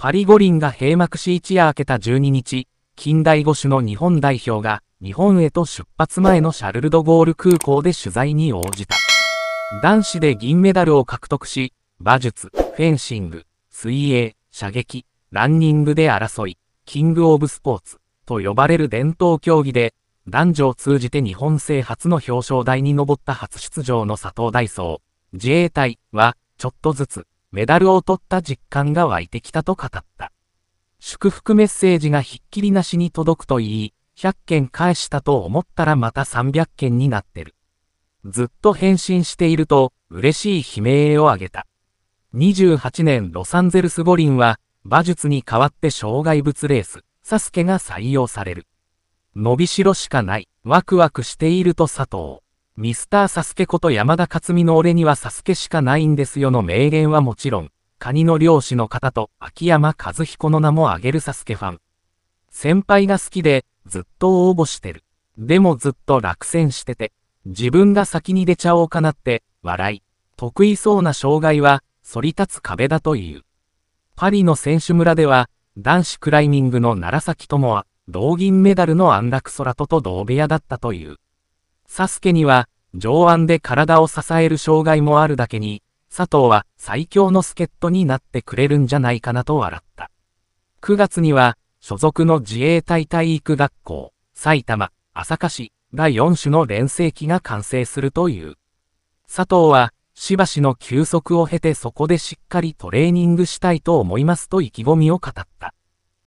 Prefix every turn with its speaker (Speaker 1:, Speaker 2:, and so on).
Speaker 1: パリ五輪が閉幕し一夜明けた12日、近代五種の日本代表が日本へと出発前のシャルルドゴール空港で取材に応じた。男子で銀メダルを獲得し、馬術、フェンシング、水泳、射撃、ランニングで争い、キングオブスポーツと呼ばれる伝統競技で、男女を通じて日本製初の表彰台に上った初出場の佐藤大層、自衛隊はちょっとずつメダルを取った実感が湧いてきたと語った。祝福メッセージがひっきりなしに届くといい、100件返したと思ったらまた300件になってる。ずっと返信していると、嬉しい悲鳴を上げた。28年ロサンゼルス五輪は、馬術に代わって障害物レース、サスケが採用される。伸びしろしかない、ワクワクしていると佐藤。ミスターサスケこと山田勝美の俺にはサスケしかないんですよの名言はもちろん、カニの漁師の方と秋山和彦の名も挙げるサスケファン。先輩が好きで、ずっと応募してる。でもずっと落選してて、自分が先に出ちゃおうかなって、笑い。得意そうな障害は、反り立つ壁だという。パリの選手村では、男子クライミングの楢崎智は、同銀メダルの安楽空とと同部屋だったという。サスケには、上腕で体を支える障害もあるだけに、佐藤は最強の助っ人になってくれるんじゃないかなと笑った。9月には、所属の自衛隊体育学校、埼玉、朝霞市が4種の連成期が完成するという。佐藤は、しばしの休息を経てそこでしっかりトレーニングしたいと思いますと意気込みを語った。